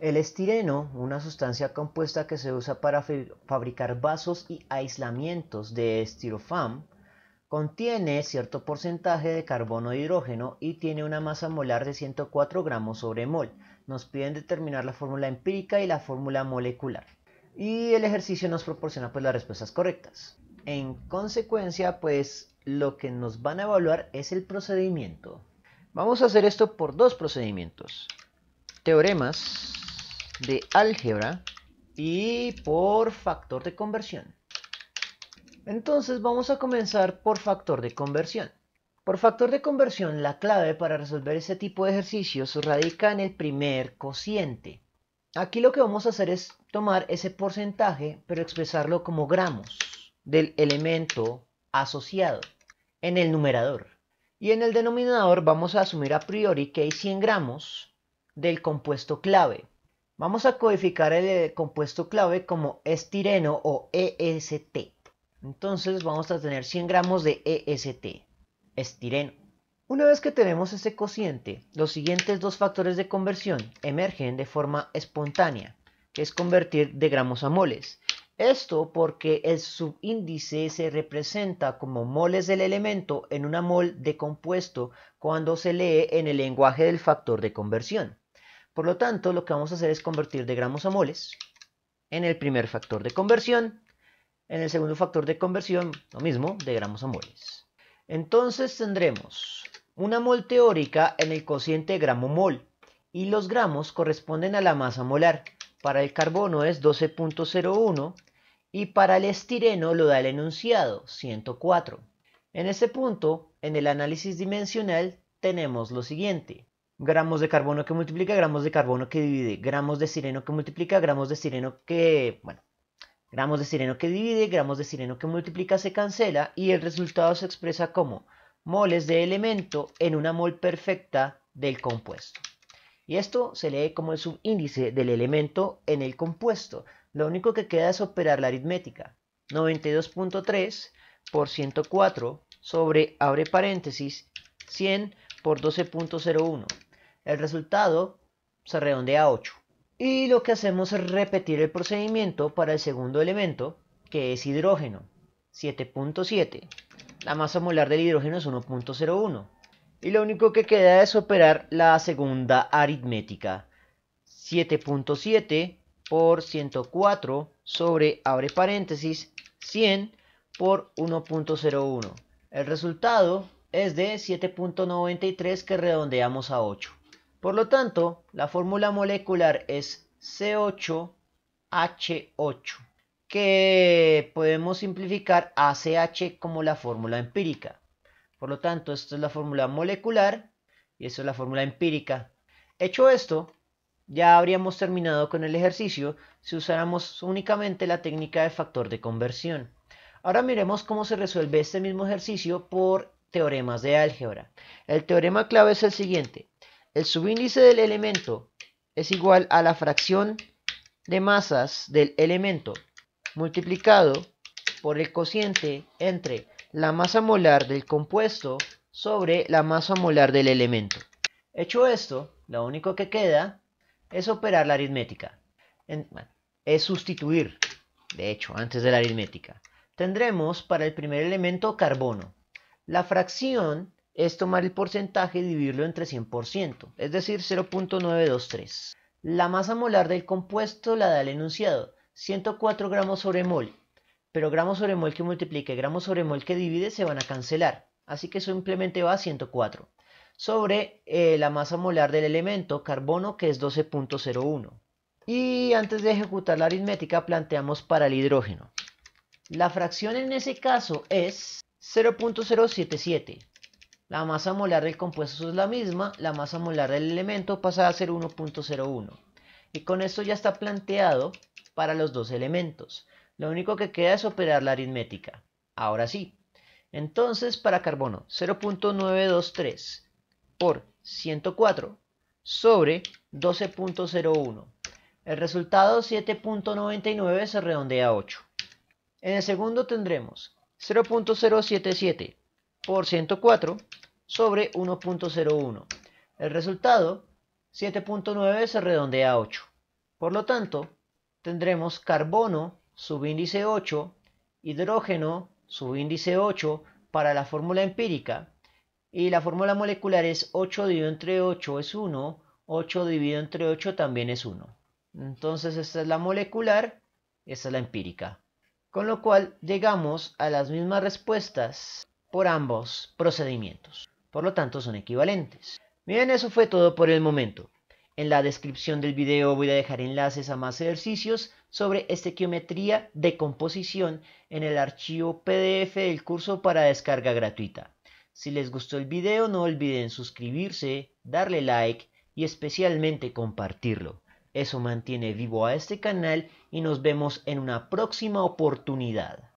El estireno, una sustancia compuesta que se usa para fabricar vasos y aislamientos de estirofam, contiene cierto porcentaje de carbono e hidrógeno y tiene una masa molar de 104 gramos sobre mol. Nos piden determinar la fórmula empírica y la fórmula molecular. Y el ejercicio nos proporciona pues las respuestas correctas. En consecuencia, pues lo que nos van a evaluar es el procedimiento. Vamos a hacer esto por dos procedimientos. Teoremas de álgebra y por factor de conversión. Entonces vamos a comenzar por factor de conversión. Por factor de conversión, la clave para resolver ese tipo de ejercicios radica en el primer cociente. Aquí lo que vamos a hacer es tomar ese porcentaje, pero expresarlo como gramos del elemento asociado en el numerador. Y en el denominador vamos a asumir a priori que hay 100 gramos del compuesto clave, Vamos a codificar el eh, compuesto clave como estireno o EST. Entonces vamos a tener 100 gramos de EST, estireno. Una vez que tenemos ese cociente, los siguientes dos factores de conversión emergen de forma espontánea, que es convertir de gramos a moles. Esto porque el subíndice se representa como moles del elemento en una mol de compuesto cuando se lee en el lenguaje del factor de conversión. Por lo tanto, lo que vamos a hacer es convertir de gramos a moles en el primer factor de conversión. En el segundo factor de conversión, lo mismo, de gramos a moles. Entonces tendremos una mol teórica en el cociente gramo-mol y los gramos corresponden a la masa molar. Para el carbono es 12.01 y para el estireno lo da el enunciado, 104. En este punto, en el análisis dimensional, tenemos lo siguiente gramos de carbono que multiplica, gramos de carbono que divide, gramos de sireno que multiplica, gramos de sireno que, bueno, gramos de sireno que divide, gramos de sireno que multiplica se cancela y el resultado se expresa como moles de elemento en una mol perfecta del compuesto. Y esto se lee como el subíndice del elemento en el compuesto. Lo único que queda es operar la aritmética. 92.3 por 104 sobre, abre paréntesis, 100 por 12.01 el resultado se redondea a 8. Y lo que hacemos es repetir el procedimiento para el segundo elemento, que es hidrógeno, 7.7. La masa molar del hidrógeno es 1.01. Y lo único que queda es operar la segunda aritmética, 7.7 por 104 sobre, abre paréntesis, 100 por 1.01. El resultado es de 7.93 que redondeamos a 8. Por lo tanto, la fórmula molecular es C8H8, que podemos simplificar a CH como la fórmula empírica. Por lo tanto, esta es la fórmula molecular y esta es la fórmula empírica. Hecho esto, ya habríamos terminado con el ejercicio si usáramos únicamente la técnica de factor de conversión. Ahora miremos cómo se resuelve este mismo ejercicio por teoremas de álgebra. El teorema clave es el siguiente. El subíndice del elemento es igual a la fracción de masas del elemento multiplicado por el cociente entre la masa molar del compuesto sobre la masa molar del elemento. Hecho esto, lo único que queda es operar la aritmética. es sustituir, de hecho, antes de la aritmética. Tendremos para el primer elemento carbono. La fracción es tomar el porcentaje y dividirlo entre 100%, es decir, 0.923. La masa molar del compuesto la da el enunciado, 104 gramos sobre mol, pero gramos sobre mol que multiplique gramos sobre mol que divide se van a cancelar, así que simplemente va a 104, sobre eh, la masa molar del elemento carbono que es 12.01. Y antes de ejecutar la aritmética planteamos para el hidrógeno. La fracción en ese caso es 0.077, la masa molar del compuesto es la misma, la masa molar del elemento pasa a ser 1.01. Y con esto ya está planteado para los dos elementos. Lo único que queda es operar la aritmética. Ahora sí. Entonces, para carbono, 0.923 por 104 sobre 12.01. El resultado 7.99 se redondea a 8. En el segundo tendremos 0.077 por 104 sobre 1.01. El resultado, 7.9 se redondea a 8. Por lo tanto, tendremos carbono subíndice 8, hidrógeno subíndice 8 para la fórmula empírica y la fórmula molecular es 8 dividido entre 8 es 1, 8 dividido entre 8 también es 1. Entonces esta es la molecular, esta es la empírica. Con lo cual llegamos a las mismas respuestas por ambos procedimientos. Por lo tanto, son equivalentes. Bien, eso fue todo por el momento. En la descripción del video voy a dejar enlaces a más ejercicios sobre estequiometría de composición en el archivo PDF del curso para descarga gratuita. Si les gustó el video no olviden suscribirse, darle like y especialmente compartirlo. Eso mantiene vivo a este canal y nos vemos en una próxima oportunidad.